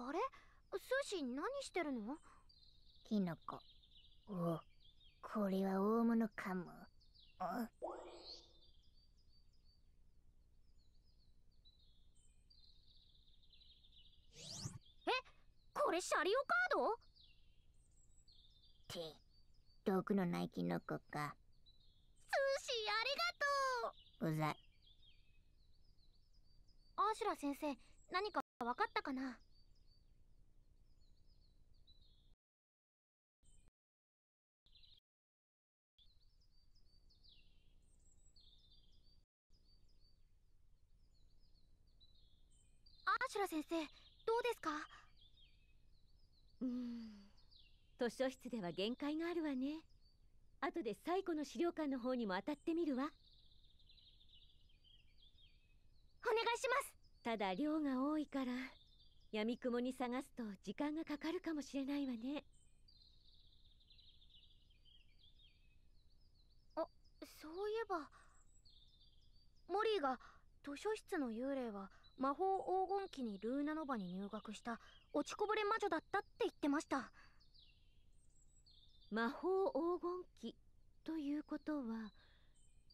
あれスーシー何してるのキノコおこれは大物かもあえこれシャリオカードって毒のないキノコかスーシーありがとううざいアーシュラ先生何か分かったかな先生どうですかうん図書室では限界があるわね後で最古の資料館の方にも当たってみるわお願いしますただ量が多いから闇雲に探すと時間がかかるかもしれないわねあそういえばモリーが図書室の幽霊は魔法黄金期にルーナノバに入学した落ちこぼれ魔女だったって言ってました魔法黄金期ということは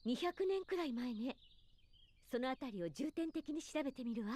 200年くらい前ねその辺りを重点的に調べてみるわ